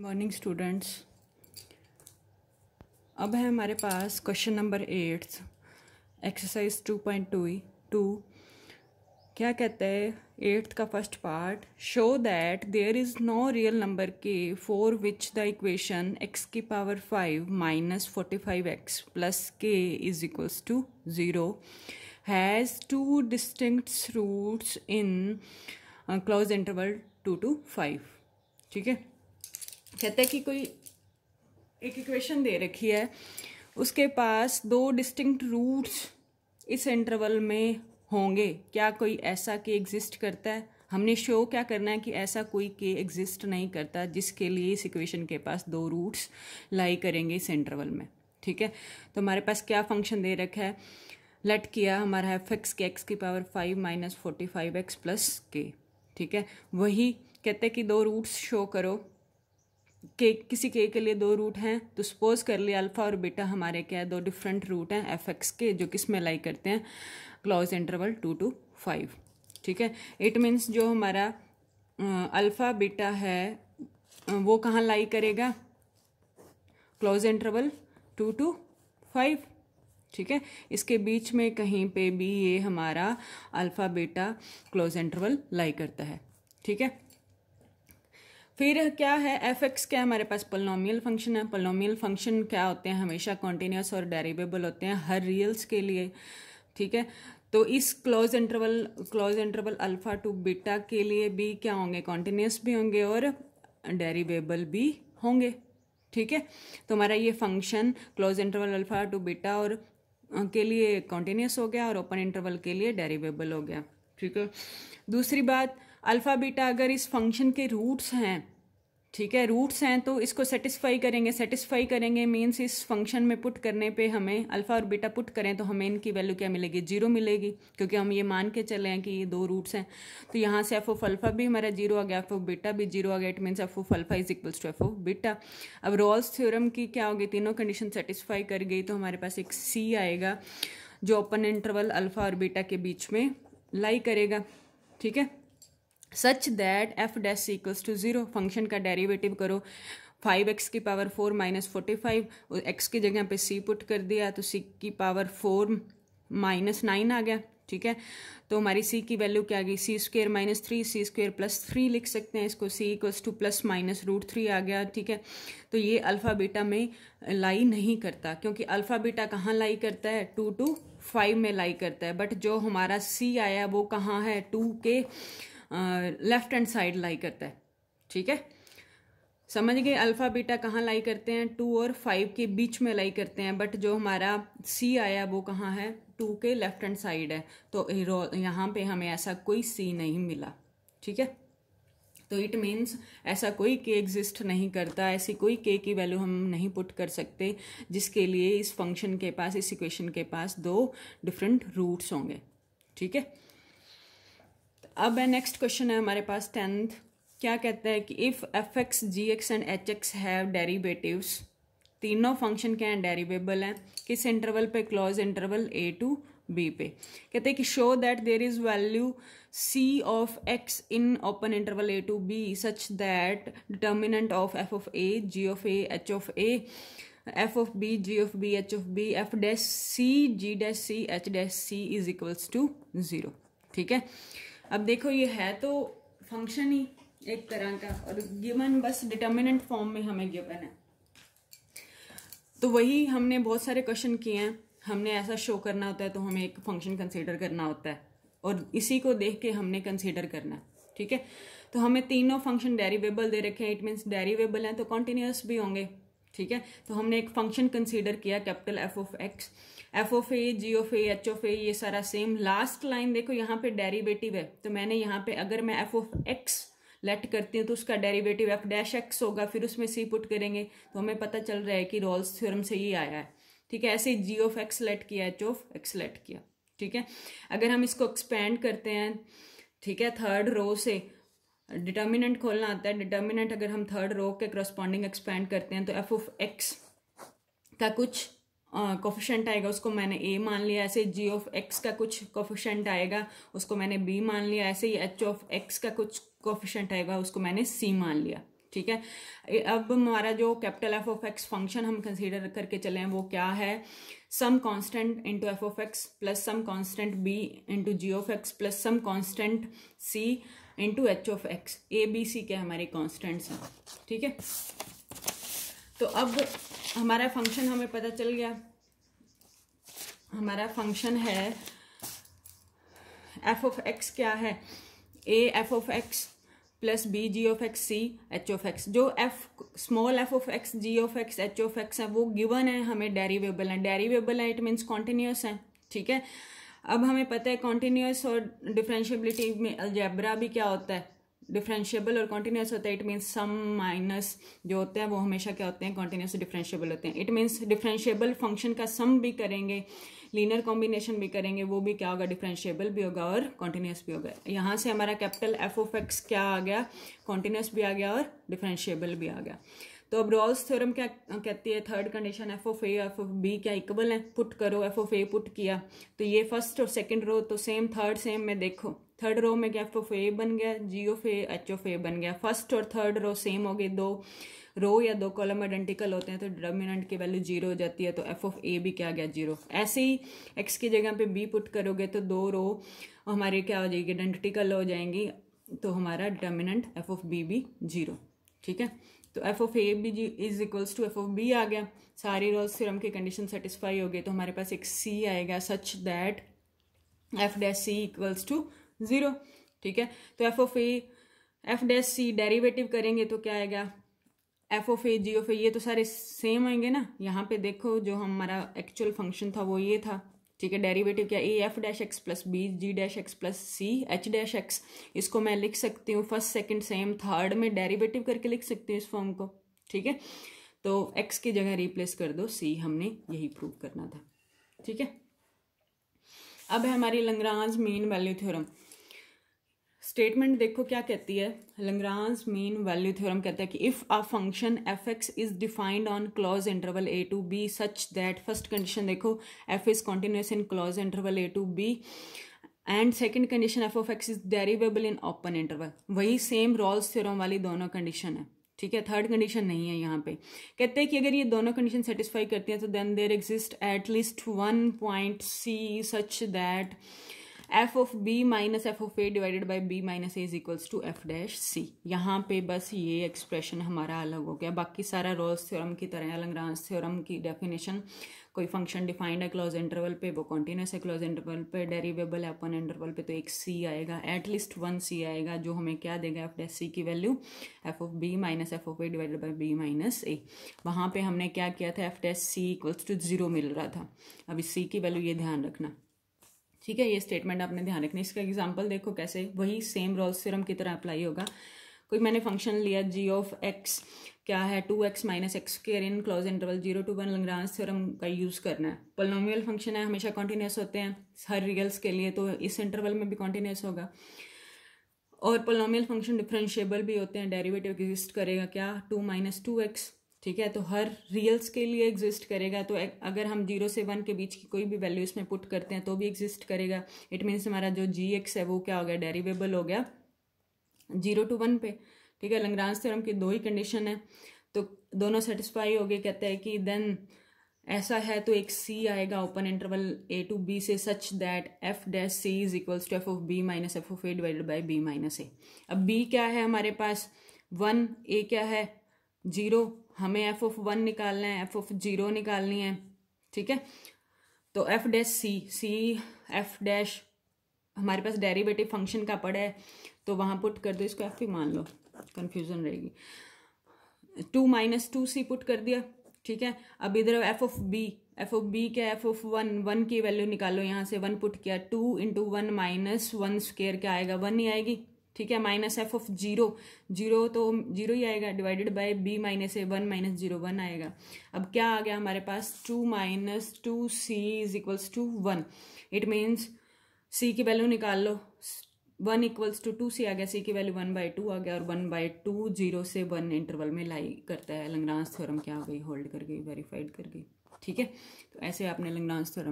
morning students अब है हमारे पास question number eighth exercise two point two two क्या कहते हैं एट्थ का first part show that there is no real number k for which the equation x की power five minus forty five x plus k is equals to zero has two distinct roots in close interval two to five ठीक है कहता है कि कोई एक equation दे रखी है उसके पास दो डिस्टिंक्ट रूट्स इस इंटरवल में होंगे क्या कोई ऐसा के एग्जिस्ट करता है हमने शो क्या करना है कि ऐसा कोई के एग्जिस्ट नहीं करता जिसके लिए इस इक्वेशन के पास दो रूट्स लाई करेंगे इस इंटरवल में ठीक है तो हमारे पास क्या फंक्शन दे रखा है लट किया हमारा है फिक्स के एक्स की power five minus forty five x plus k ठीक है वही कहते हैं कि दो रूट्स शो करो के किसी के के लिए दो रूट हैं तो सपोज कर लिया अल्फ़ा और बीटा हमारे क्या है दो डिफरेंट रूट हैं एफ एक्स के जो किस में लाई करते हैं close interval two to five ठीक है इट मीन्स जो हमारा अल्फ़ा बीटा है वो कहाँ लाई करेगा close interval two to five ठीक है इसके बीच में कहीं पे भी ये हमारा alpha beta close interval lie करता है ठीक है फिर क्या है एफ एक्स क्या हमारे पास पलनोमियल फंक्शन है पलनोमियल फंक्शन क्या होते हैं हमेशा कॉन्टीन्यूस और डेरिवेबल होते हैं हर रियल्स के लिए ठीक है तो इस close interval close interval alpha to beta के लिए भी क्या होंगे कॉन्टीन्यूस भी होंगे और डेरिवेबल भी होंगे ठीक है तो हमारा ये function close interval alpha to beta और के लिए कॉन्टीन्यूस हो गया और ओपन इंटरवल के लिए डेरिवेबल हो गया ठीक है दूसरी बात अल्फ़ा बीटा अगर इस फंक्शन के रूट्स हैं ठीक है रूट्स हैं तो इसको सेटिस्फाई करेंगे सेटिस्फाई करेंगे मीन्स इस फंक्शन में पुट करने पे हमें अल्फ़ा और बीटा पुट करें तो हमें इनकी वैल्यू क्या मिलेगी जीरो मिलेगी क्योंकि हम ये मान के चले हैं कि ये दो रूट्स हैं तो यहाँ से एफ ओफ अल्फ़ा भी हमारा जीरो आ गया एफ ओफ बीटा भी जीरो आ गया it means F of alpha is equals to F of beta अब रॉल्स थ्योरम की क्या होगी तीनों कंडीशन सेटिस्फाई कर गई तो हमारे पास एक सी आएगा जो ओपन इंटरवल अल्फ़ा और बीटा के बीच में लाई करेगा ठीक है such that F dash equals to zero function का डेरिवेटिव करो फाइव एक्स की power four minus forty five X की जगह पे सी पुट कर दिया तो सी की पावर फोर माइनस नाइन आ गया ठीक है तो हमारी सी की वैल्यू क्या आ गई C square minus three C square plus three लिख सकते हैं इसको C equals to plus minus root three आ गया ठीक है तो ये अल्फ़ा बीटा में लाई नहीं करता क्योंकि अल्फ़ा बीटा कहाँ लाई करता है टू टू फाइव में लाई करता है बट जो हमारा सी आया वो कहाँ है टू के लेफ्ट हैंड साइड लाई करता है ठीक है समझ गए अल्फ़ा बीटा कहाँ लाई करते हैं टू और फाइव के बीच में लाई करते हैं बट जो हमारा सी आया वो कहाँ है टू के लेफ्ट हैंड साइड है तो यहाँ पे हमें ऐसा कोई सी नहीं मिला ठीक है तो इट मीन्स ऐसा कोई के एग्जिस्ट नहीं करता ऐसी कोई के की वैल्यू हम नहीं पुट कर सकते जिसके लिए इस फंक्शन के पास इस इक्वेशन के पास दो डिफरेंट रूट्स होंगे ठीक है अब है नेक्स्ट क्वेश्चन है हमारे पास टेंथ क्या कहता है कि if F X G X and H X have derivatives तीनों फंक्शन क्या हैं डेरीवेबल हैं किस इंटरवल पे close interval A to B पे कहते हैं कि show that there is value C of X in open interval A to B such that determinant of F of A G of A H of A F of B G of B H of B F dash C G dash C H dash C is equals to zero ठीक है अब देखो ये है तो function ही एक तरह का और गिवन बस डिटर्मिनेंट फॉर्म में हमें गिवन है तो वही हमने बहुत सारे क्वेश्चन किए हैं हमने ऐसा शो करना होता है तो हमें एक फंक्शन कंसिडर करना होता है और इसी को देख के हमने कंसिडर करना है ठीक है तो हमें तीनों फंक्शन डेरिवेबल दे रखे हैं इट मीन्स डेरिवेबल हैं तो कॉन्टीन्यूस भी होंगे ठीक है तो हमने एक फंक्शन कंसीडर किया capital F of X F of A G of A H of A ये सारा सेम लास्ट लाइन देखो यहाँ पे डेरिवेटिव है तो मैंने यहाँ पे अगर मैं एफ ऑफ एक्स लेट करती हूँ तो उसका डेरिवेटिव एफ डैश एक्स होगा फिर उसमें सी पुट करेंगे तो हमें पता चल रहा है कि रोल्स थ्योरम से ही आया है ठीक है ऐसे जी ऑफ एक्स लेट किया एच ऑफ एक्स लेट किया ठीक है अगर हम इसको एक्सपेंड करते हैं ठीक है थर्ड रो से डिटर्मिनेंट खोलना आता है डिटर्मिनेंट अगर हम थर्ड रो के करस्पॉन्डिंग एक्सपेंड करते हैं तो एफ ऑफ एक्स का कुछ कोफिशेंट आएगा उसको मैंने ए मान लिया ऐसे जी ऑफ एक्स का कुछ कोफिशेंट आएगा उसको मैंने बी मान लिया ऐसे ही एच ऑफ एक्स का कुछ कोफिशेंट आएगा उसको मैंने सी मान लिया ठीक है अब हमारा जो capital F of X function हम कंसीडर करके चले हैं वो क्या है some constant into F of X plus some constant B into G of X plus some constant C into H of X A B C के हमारे constants हैं ठीक है तो अब हमारा फंक्शन हमें पता चल गया हमारा फंक्शन है एफ ऑफ एक्स क्या है A F of X plus B G of X C H of X जो F small F of X G of X H of X है वो गिवन है हमें डेरीवेबल है डेरीवेबल है इट मीन्स कॉन्टिन्यूस है ठीक है अब हमें पता है कॉन्टीन्यूस और डिफ्रेंशियबिलिटी में अलजेब्रा भी क्या होता है डिफ्रेंशियबल और कॉन्टीन्यूस होता है इट मीन्स सम माइनस जो होते हैं वो हमेशा क्या होते हैं कॉन्टीन्यूस डिफ्रेंशियबल होते हैं इट मीन्स डिफ्रेंशियबल फंक्शन का सम भी करेंगे लीनर कॉम्बिनेशन भी करेंगे वो भी क्या होगा डिफ्रेंशियबल भी होगा और कॉन्टीन्यूस भी होगा यहाँ से हमारा कैपिटल एफ ओफ एक्स क्या आ गया कॉन्टीन्यूस भी आ गया और डिफ्रेंशियबल भी आ गया तो अब रॉल्स थ्योरम क्या कहती है third condition F of A F of B क्या इक्वल है पुट करो एफ ऑफ ए पुट किया तो ये फर्स्ट और सेकेंड रो तो सेम थर्ड सेम में देखो थर्ड रो में क्या एफ ऑफ ए बन गया G of A H of A बन गया फर्स्ट और थर्ड रो सेम हो गए दो रो या दो कॉलम आइडेंटिकल होते हैं तो डिटर्मिनेंट की वैल्यू जीरो हो जाती है तो एफ ऑफ ए भी क्या गया जीरो ऐसे ही एक्स की जगह पे बी पुट करोगे तो दो रो हमारे क्या हो जाएगी आइडेंटिकल हो जाएंगी तो हमारा डिटर्मिनेंट एफ ऑफ बी भी जीरो ठीक है तो F of A B G is equals to F of B आ गया सारी रोज सिरम के कंडीशन सेटिस्फाई हो गए तो हमारे पास एक सी आएगा such that F dash C equals to zero ठीक है तो F of A F dash C derivative करेंगे तो क्या आएगा F of A G of A ये तो सारे सेम आएंगे ना यहाँ पे देखो जो हमारा एक्चुअल फंक्शन था वो ये था ठीक है डेरिवेटिव क्या A F dash X plus B G dash X plus C H dash X इसको मैं लिख सकती हूँ फर्स्ट सेकंड सेम थर्ड में डेरिवेटिव करके लिख सकती हूँ इस फॉर्म को ठीक है तो एक्स की जगह रिप्लेस कर दो सी हमने यही प्रूव करना था ठीक है अब है हमारी Lagrange mean value theorem statement देखो क्या कहती है लंग्रांस मीन वैल्यू थ्योरम कहता है कि if a function F X is defined on close interval A to B such that first condition देखो F is continuous in close interval A to B and second condition F of X is derivable in open interval वही same Rolle's theorem वाली दोनों condition है ठीक है third condition नहीं है यहाँ पे कहते हैं कि अगर ये दोनों कंडीशन सेटिस्फाई करती हैं तो then there exist at least one point C such that F of B minus F of A divided by B minus A is equals to F dash C यहाँ पे बस ये एक्सप्रेशन हमारा अलग हो गया बाकी सारा रोल्स थ्योरम की तरह अलग रॉल्स थ्योरम की डेफिनेशन कोई फंक्शन डिफाइंड है क्लोज इंटरवल पे वो कॉन्टिन्यूस है क्लोज इंटरवल पे डेरिवेबल है अपन इंटरवल पे तो एक सी आएगा एटलीस्ट वन सी आएगा जो हमें क्या देगा एफ डैश सी की value F of B minus F of A divided by B minus A वहाँ पे हमने क्या किया था F dash C equals to zero मिल रहा था अभी सी की वैल्यू ये ध्यान रखना ठीक है ये स्टेटमेंट आपने ध्यान रखना इसका एग्जाम्पल देखो कैसे वही सेम रोल सिरम की तरह अप्लाई होगा कोई मैंने फंक्शन लिया जी ऑफ एक्स क्या है two X minus X square in close interval zero to one Lagrange's theorem का यूज़ करना है पोलोमियल फंक्शन है हमेशा कॉन्टीन्यूस होते हैं हर रियल्स के लिए तो इस इंटरवल में भी कॉन्टीन्यूस होगा और पोलोमियल फंक्शन डिफ्रेंशिएबल भी होते हैं डेरीवेटिव एग्जिस्ट करेगा क्या टू माइनस टू एक्स ठीक है तो हर रियल्स के लिए एग्जिस्ट करेगा तो अगर हम जीरो से वन के बीच की कोई भी वैल्यू इसमें पुट करते हैं तो भी एग्जिस्ट करेगा इट मीन्स हमारा जो जी एक्स है वो क्या हो गया डेरिवेबल हो गया जीरो टू वन पे ठीक है लंग्रांस थ्योरम की दो ही कंडीशन है तो दोनों सेटिस्फाई हो गए कहते हैं कि देन ऐसा है तो एक सी आएगा open interval A to B से such that F dash C is equals to F of B minus F of A divided by B minus A अब बी क्या है हमारे पास वन ए क्या है जीरो हमें एफ ऑफ वन निकालना है एफ ऑफ जीरो निकालनी है ठीक है तो F dash C C F dash हमारे पास डेरिवेटिव फंक्शन का पड़ा है तो वहाँ पुट कर दो इसको एफ ही मान लो कन्फ्यूज़न रहेगी two minus two C put कर दिया ठीक है अब इधर F of B F of B क्या एफ ऑफ वन वन की वैल्यू निकालो यहाँ से वन पुट किया two into one minus one square क्या आएगा वन ही आएगी ठीक है minus F of zero zero तो जीरो ही आएगा divided by B minus A one minus zero one आएगा अब क्या आ गया हमारे पास two minus two C is equals to one it means C की वैल्यू निकाल लो one equals to two C आ गया सी की वैल्यू वन बाई टू आ गया और वन बाई टू जीरो से वन इंटरवल में लाई करता है लंगनास थ्योरम क्या हो गई होल्ड कर गई वेरीफाइड कर गई ठीक है तो ऐसे आपने लंगनास थ्योरम